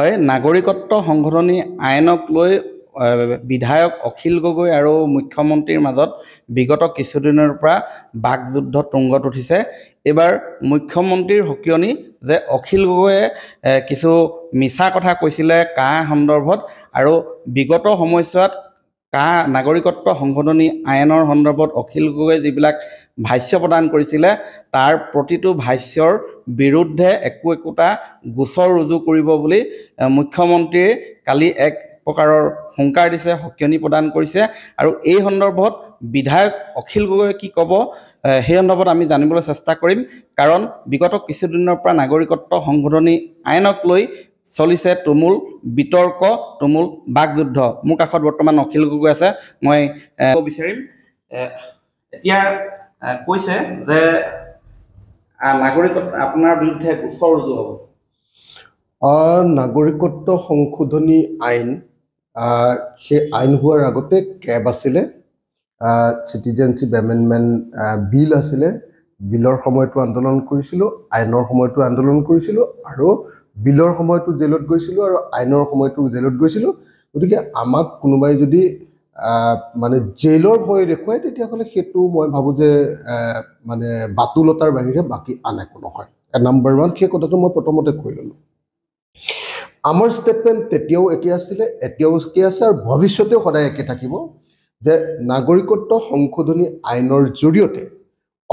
হয় নাগৰিকত্ব সংশোধনী আইনক লৈ বিধায়ক অখিল গগৈ আৰু মুখ্যমন্ত্ৰীৰ মাজত বিগত কিছুদিনৰ পৰা বাক যুদ্ধ তুংগত উঠিছে এইবাৰ মুখ্যমন্ত্ৰীৰ সকিয়নি যে অখিল গগৈয়ে কিছু মিছা কথা কৈছিলে কা সন্দৰ্ভত আৰু বিগত সময়ছোৱাত কা নাগৰিকত্ব সংশোধনী আইনৰ সন্দৰ্ভত অখিল গগৈ যিবিলাক ভাষ্য প্ৰদান কৰিছিলে তাৰ প্ৰতিটো ভাষ্যৰ বিৰুদ্ধে একো একোটা গোচৰ ৰুজু কৰিব বুলি মুখ্যমন্ত্ৰীয়ে কালি এক প্ৰকাৰৰ হুংকাৰ দিছে সকিয়নি প্ৰদান কৰিছে আৰু এই সন্দৰ্ভত বিধায়ক অখিল গগৈয়ে কি ক'ব সেই সন্দৰ্ভত আমি জানিবলৈ চেষ্টা কৰিম কাৰণ বিগত কিছুদিনৰ পৰা নাগৰিকত্ব সংশোধনী আইনক লৈ চলিছে তুমুল বিতৰ্ক তুমুল যুদ্ধ মোৰ কাষত বৰ্তমান অখিল গগৈ আছে মই বিচাৰিম এতিয়া কৈছে যে নাগৰিকত্ব আপোনাৰ বিৰুদ্ধে গোচৰ ৰুজু হ'ব নাগৰিকত্ব সংশোধনী আইন সেই আইন হোৱাৰ আগতে কেব আছিলে চিটিজেনশ্বিপ এমেণ্ডমেণ্ট বিল আছিলে বিলৰ সময়তো আন্দোলন কৰিছিলোঁ আইনৰ সময়তো আন্দোলন কৰিছিলোঁ আৰু বিলৰ সময়তো জেলত গৈছিলোঁ আৰু আইনৰ সময়তো জেলত গৈছিলোঁ গতিকে আমাক কোনোবাই যদি মানে জেইলৰ ভয় দেখুৱায় তেতিয়াহ'লে সেইটো মই ভাবোঁ যে মানে বাতুলতাৰ বাহিৰে বাকী আন একো নহয় নাম্বাৰ ওৱান সেই কথাটো মই প্ৰথমতে কৈ ল'লোঁ আমাৰ ষ্টেটমেণ্ট তেতিয়াও একে আছিলে এতিয়াও একে আছে আৰু ভৱিষ্যতেও সদায় একে থাকিব যে নাগৰিকত্ব সংশোধনী আইনৰ জৰিয়তে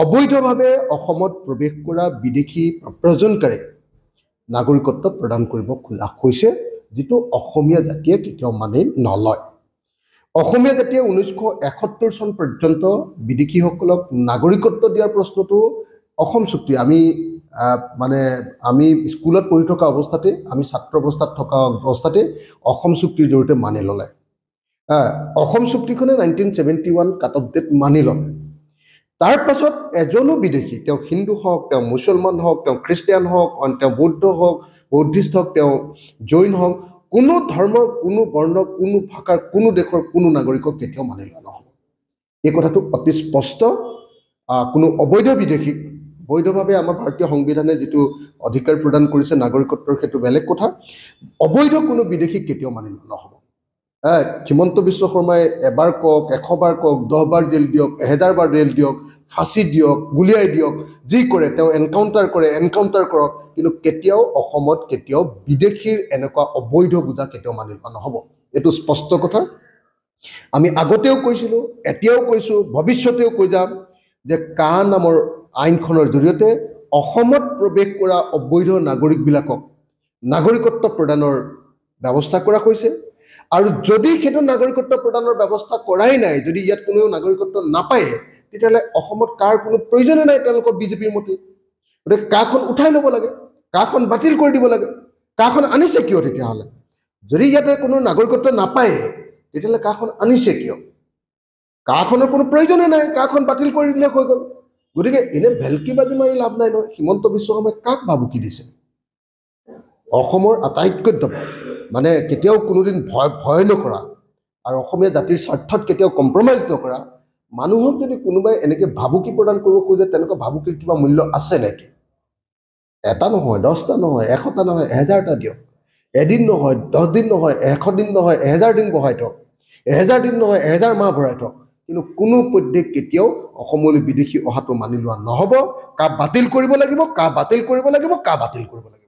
অবৈধভাৱে অসমত প্ৰৱেশ কৰা বিদেশী প্ৰব্ৰজনকাৰী নাগৰিকত্ব প্ৰদান কৰিব খোলা হৈছে যিটো অসমীয়া জাতিয়ে কেতিয়াও মানি নলয় অসমীয়া জাতিয়ে ঊনৈছশ এসত্তৰ চন পৰ্যন্ত বিদেশীসকলক নাগৰিকত্ব দিয়াৰ প্ৰশ্নটো অসম চুক্তি আমি মানে আমি স্কুলত পঢ়ি থকা অৱস্থাতে আমি ছাত্ৰ অৱস্থাত থকা অৱস্থাতে অসম চুক্তিৰ জৰিয়তে মানি ল'লে অসম চুক্তিখনে nineteen seventy one cut off date মানি ল'লে তাৰপাছত এজনো বিদেশী তেওঁ হিন্দু হওক তেওঁ মুছলমান হওক তেওঁ খ্ৰীষ্টান হওক তেওঁ বৌদ্ধ হওক বৌদ্ধিষ্ট হওক তেওঁ জৈন হওক কোনো ধৰ্মৰ কোনো বৰ্ণৰ কোনো ভাষাৰ কোনো দেশৰ কোনো নাগৰিকক কেতিয়াও মানি লোৱা নহ'ব এই কথাটো অতি স্পষ্ট কোনো অবৈধ বিদেশীক বৈধভাৱে আমাৰ ভাৰতীয় সংবিধানে যিটো অধিকাৰ প্ৰদান কৰিছে নাগৰিকত্বৰ সেইটো বেলেগ কথা অবৈধ কোনো বিদেশীক কেতিয়াও মানি লোৱা নহ'ব হিমন্ত বিশ্ব শৰ্মাই এবাৰ কওক এশবাৰ কওক দহবাৰ জেল দিয়ক এহেজাৰ বাৰ জেল দিয়ক ফাঁচি দিয়ক গুলিয়াই দিয়ক যি কৰে তেওঁ এনকাউণ্টাৰ কৰে এনকাউণ্টাৰ কৰক কিন্তু কেতিয়াও অসমত কেতিয়াও বিদেশীৰ এনেকুৱা অবৈধ বুজা কেতিয়াও মানি লোৱা নহ'ব এইটো স্পষ্ট কথা আমি আগতেও কৈছিলোঁ এতিয়াও কৈছোঁ ভৱিষ্যতেও কৈ যাম যে কা নামৰ আইনখনৰ জৰিয়তে অসমত প্ৰৱেশ কৰা অবৈধ নাগৰিকবিলাকক নাগৰিকত্ব প্ৰদানৰ ব্যৱস্থা কৰা হৈছে আৰু যদি সেইটো নাগৰিকত্ব প্ৰদানৰ ব্যৱস্থা কৰাই নাই যদি ইয়াত কোনেও নাগৰিকত্ব নাপায় তেতিয়াহ'লে অসমত কাৰ কোনো প্ৰয়োজনে নাই তেওঁলোকৰ বিজেপিৰ মতে গতিকে কাখন উঠাই ল'ব লাগে কাখন বাতিল কৰি দিব লাগে কাখন আনিছে কিয় তেতিয়াহ'লে যদি ইয়াতে কোনো নাগৰিকত্ব নাপায়ে তেতিয়াহ'লে কাখন আনিছে কিয় কাখনৰ কোনো প্ৰয়োজনে নাই কাখন বাতিল কৰি দিলে হৈ গ'ল গতিকে এনে ভেলকি বাজি মাৰি লাভ নাই নহয় হিমন্ত বিশ্ব শৰ্মাই কাক ভাবুকি দিছে অসমৰ আটাইতকৈ দবা মানে কেতিয়াও কোনোদিন ভয় ভয় নকৰা আৰু অসমীয়া জাতিৰ স্বাৰ্থত কেতিয়াও কম্প্ৰমাইজ নকৰা মানুহক যদি কোনোবাই এনেকৈ ভাবুকি প্ৰদান কৰিব খোজে তেনেকুৱা ভাবুকিৰ কিবা মূল্য আছে নেকি এটা নহয় দহটা নহয় এশটা নহয় এহেজাৰটা দিয়ক এদিন নহয় দহ দিন নহয় এশ দিন নহয় এহেজাৰ দিন বঢ়াই থওক এহেজাৰ দিন নহয় এহেজাৰ মাহ ভৰাই থওক কিন্তু কোনো পদ্যেক কেতিয়াও অসমলৈ বিদেশী অহাটো মানি লোৱা নহ'ব কা বাতিল কৰিব লাগিব কা বাতিল কৰিব লাগিব কা বাতিল কৰিব লাগিব